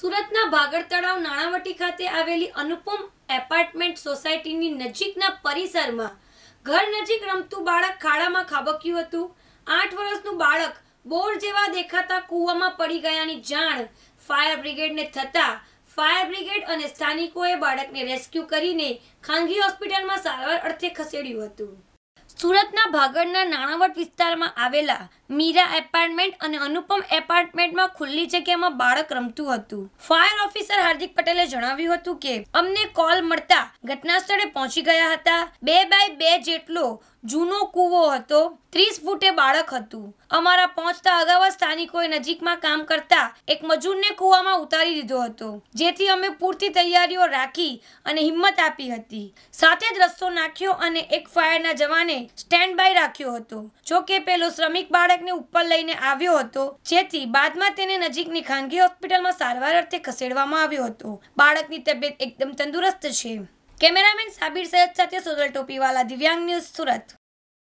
સુરતના ભાગળ તળાવ નાણાવટી ખાતે આવેલી અનુપમ એપાર્ટમેન્ટ સોસાયટીની નજીકના પરિસરમાં ઘર નજીક રમતું બાળક ખાડામાં ખાબક્યું હતું આઠ વર્ષનું બાળક બોર જેવા દેખાતા કૂવામાં પડી ગયાની જાણ ફાયર બ્રિગેડને થતાં ફાયર બ્રિગેડ અને સ્થાનિકોએ બાળકને રેસ્ક્યુ કરીને ખાનગી હોસ્પિટલમાં સારવાર અર્થે ખસેડ્યું હતું સુરતના ભાગળના નાણાવટ વિસ્તારમાં આવેલા મીરા એપાર્ટમેન્ટ અને અનુપમ એપાર્ટમેન્ટમાં ખુલ્લી જગ્યામાં બાળક રમતું હતું ફાયર ઓફિસર હાર્દિક પટેલે જણાવ્યું હતું કે અમને કોલ મળતા ઘટના સ્થળે પહોંચી ગયા હતા બે બાય બે જેટલો જૂનો કૂવો હતો ત્રીસ ફૂટે બાળક હતું અમારા પહોંચતા અગાઉ સ્થાનિકોએ નજીકમાં કામ કરતા એક મજૂરને કૂવામાં ઉતારી દીધો હતો જેથી અમે પૂરતી તૈયારીઓ રાખી અને હિંમત આપી હતી સાથે જ રસ્તો નાખ્યો અને એક ફાયરના જવાને સ્ટેન્ડ બાય રાખ્યો હતો જો કે પેલો શ્રમિક બાળકને ઉપર લઈને આવ્યો હતો જેથી બાદમાં તેને નજીકની ખાનગી હોસ્પિટલમાં સારવાર અર્થે ખસેડવામાં આવ્યો હતો બાળકની તબિયત એકદમ તંદુરસ્ત છે કેમેરામેન સાબિર સૈયદ સાથે સોનલ ટોપીવાલા દિવ્યાંગ ન્યૂઝ સુરત